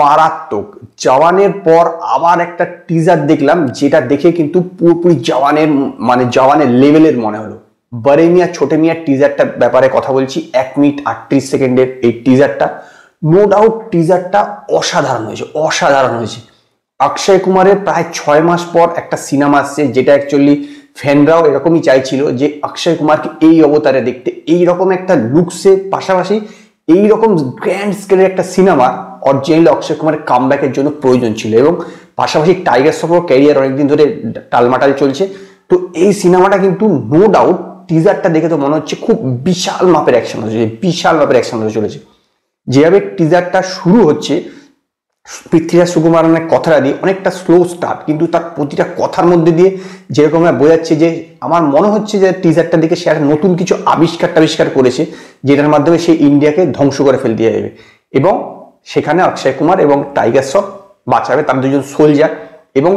মারাত্মক জওয়ানের পর আবার একটা টিজার দেখলাম যেটা দেখে কিন্তু পুরোপুরি জওয়ানের মানে জওয়ানের লেভেলের মনে হলো বারে মিয়া ছোটে মিয়া টিজারটা ব্যাপারে কথা বলছি এক মিনিট আটত্রিশ সেকেন্ডের এই টিজারটা নো ডাউট টিজারটা অসাধারণ হয়েছে অসাধারণ হয়েছে অক্ষয় কুমারের প্রায় ছয় মাস পর একটা সিনেমা আসছে যেটা অ্যাকচুয়ালি ফ্যানরাও এরকমই চাইছিল যে অক্ষয় কুমারকে এই অবতারে দেখতে এই রকম একটা লুকসের পাশাপাশি এই রকম গ্র্যান্ড স্কেলের একটা সিনেমা অরিজিনালি অক্ষয় কুমারের ব্যাকের জন্য প্রয়োজন ছিল এবং পাশাপাশি টাইগার সফর ক্যারিয়ার অনেকদিন ধরে টালমাটাল চলছে তো এই সিনেমাটা কিন্তু নো ডাউট টিজারটা দেখে তো মনে হচ্ছে খুব বিশাল মাপের অ্যাকশন হয়েছে বিশাল মাপের অ্যাকশন হতে চলেছে যেভাবে টিজারটা শুরু হচ্ছে পৃথ্বীরাজ সুকুমারনের কথাটা দিয়ে অনেকটা স্লো স্টার্ট কিন্তু তার প্রতিটা কথার মধ্যে দিয়ে যেরকম আমরা বোঝাচ্ছে যে আমার মনে হচ্ছে যে টিজারটা দেখে সে একটা নতুন কিছু আবিষ্কার টাবিষ্কার করেছে যেটার মাধ্যমে সে ইন্ডিয়াকে ধ্বংস করে ফেল দিয়ে যাবে এবং সেখানে অক্ষয় কুমার এবং টাইগার শ্রফ বাঁচাবে তার দুজন সোলজার এবং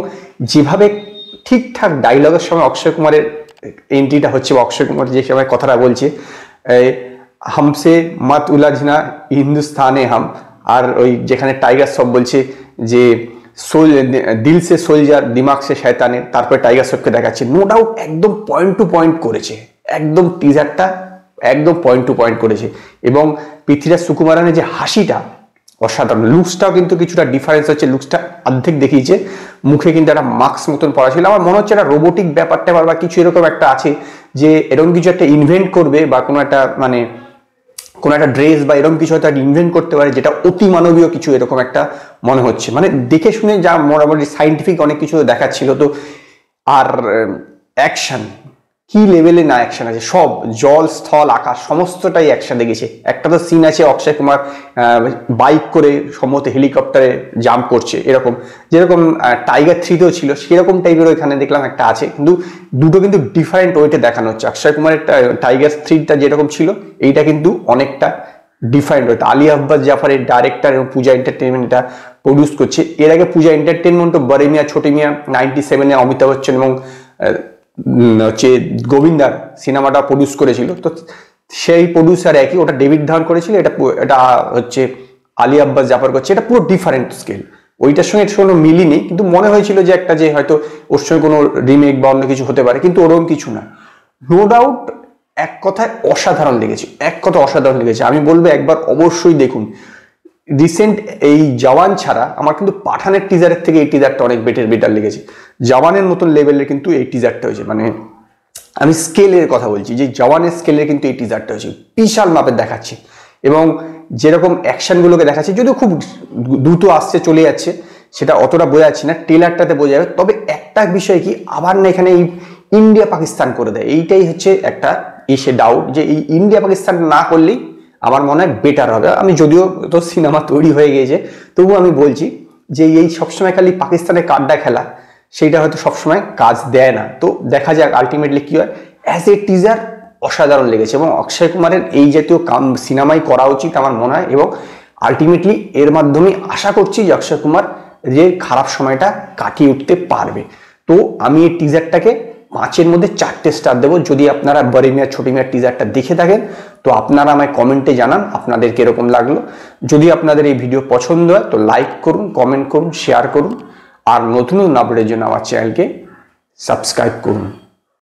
যেভাবে ঠিকঠাক ডায়লগের সময় অক্ষয় কুমারের এন্ট্রিটা হচ্ছে বা অক্ষয় কুমার যে সময় কথাটা বলছে হামসে মাত উলাঝিনা হিন্দুস্তানে হাম আর ওই যেখানে টাইগার সব বলছে যে সোল দিলসে সোলজার দিমাগ সে শায়তানে তারপরে টাইগার সবকে দেখাচ্ছে নো ডাউট একদম পয়েন্ট টু পয়েন্ট করেছে একদম টিজারটা একদম পয়েন্ট টু পয়েন্ট করেছে এবং পৃথ্বীরাজ সুকুমারানের যে হাসিটা অসাধারণ লুকসটাও কিন্তু কিছুটা ডিফারেন্স হচ্ছে লুকসটা অর্ধেক দেখিয়েছে মুখে কিন্তু একটা মাস্ক মতন পড়া ছিল আমার মনে হচ্ছে একটা রোবোটিক ব্যাপারটা বা কিছু এরকম একটা আছে যে এরকম কিছু একটা ইনভেন্ট করবে বা কোনো একটা মানে কোনো একটা ড্রেস বা এরকম কিছু হয়তো ইনভেন্ট করতে পারে যেটা অতি মানবীয় কিছু এরকম একটা মনে হচ্ছে মানে দেখে শুনে যা মোটামুটি সাইন্টিফিক অনেক কিছু দেখাচ্ছিল তো আর অ্যাকশন কি লেভেলে না অ্যাকশন আছে সব জল স্থল আকাশ সমস্তটাই একসাথে গেছে একটা তো সিন আছে অক্ষয় কুমার বাইক করে সম্ভবত হেলিকপ্টারে জাম্প করছে এরকম যেরকম টাইগার থ্রিতেও ছিল সেরকম টাইপের ওইখানে দেখলাম একটা আছে কিন্তু দুটো কিন্তু ডিফারেন্ট ওয়েতে দেখানো হচ্ছে অক্ষয় কুমারের টাইগার থ্রিটা যেরকম ছিল এইটা কিন্তু অনেকটা ডিফারেন্ট ওয়েতে আলী আব্বাস জাফারের ডাইরেক্টর এবং পূজা এন্টারটেনমেন্টটা প্রডিউস করছে এর আগে পূজা এন্টারটেনমেন্ট বরেমিয়া মিয়া নাইনটি সেভেনে অমিতাভ বচ্চন এবং হচ্ছে গোবিন্দার সিনেমাটা প্রডিউস করেছিল তো সেই প্রডিউসার একই ওটা ডেভিড ধান করেছিল এটা এটা হচ্ছে আলী আব্বাস জাফর করছে এটা পুরো ডিফারেন্ট স্কেল ওইটার সঙ্গে কোনো মিলিনি নেই কিন্তু মনে হয়েছিল যে একটা যে হয়তো ওর সঙ্গে কোনো রিমেক বা অন্য কিছু হতে পারে কিন্তু ওরকম কিছু না নো ডাউট এক কথায় অসাধারণ লেগেছে এক কথা অসাধারণ লেগেছে আমি বলবো একবার অবশ্যই দেখুন রিসেন্ট এই জওয়ান ছাড়া আমার কিন্তু পাঠানের টিজারের থেকে এই টিজারটা অনেক বেটার বেটার লেগেছে জওয়ানের মতন লেভেলের কিন্তু এই টিজারটা হয়েছে মানে আমি স্কেলের কথা বলছি যে জওয়ানের স্কেলের কিন্তু এই টিজারটা হয়েছে বিশাল মাপের দেখাচ্ছে এবং যেরকম অ্যাকশানগুলোকে দেখাচ্ছে যদিও খুব দ্রুত আসছে চলে যাচ্ছে সেটা অতটা বোঝা যাচ্ছে না টেলারটাতে বোঝা যাবে তবে একটা বিষয় কি আবার না এখানে এই ইন্ডিয়া পাকিস্তান করে দেয় এইটাই হচ্ছে একটা এসে ডাউট যে এই ইন্ডিয়া পাকিস্তান না করলেই আমার মনে হয় বেটার হবে আমি যদিও তো সিনেমা তৈরি হয়ে গিয়েছে তবু আমি বলছি যে এই সবসময় খালি পাকিস্তানের কাড্ডা খেলা সেইটা হয়তো সবসময় কাজ দেয় না তো দেখা যাক আলটিমেটলি কী হয় অ্যাজ এ টিজার অসাধারণ লেগেছে এবং অক্ষয় কুমারের এই জাতীয় কাম সিনেমাই করা উচিত আমার মনে হয় এবং আলটিমেটলি এর মাধ্যমে আশা করছি যে অক্ষয় কুমার যে খারাপ সময়টা কাটিয়ে উঠতে পারবে তো আমি এই টিজারটাকে পাঁচের মধ্যে চারটে স্টার দেবো যদি আপনারা বড় মিয়ার ছোটি মিয়ার টিজারটা দেখে থাকেন তো আপনারা আমায় কমেন্টে জানান আপনাদের কীরকম লাগলো যদি আপনাদের এই ভিডিও পছন্দ হয় তো লাইক করুন কমেন্ট করুন শেয়ার করুন আর নতুন নতুন আপডেটের জন্য আমার চ্যানেলকে সাবস্ক্রাইব করুন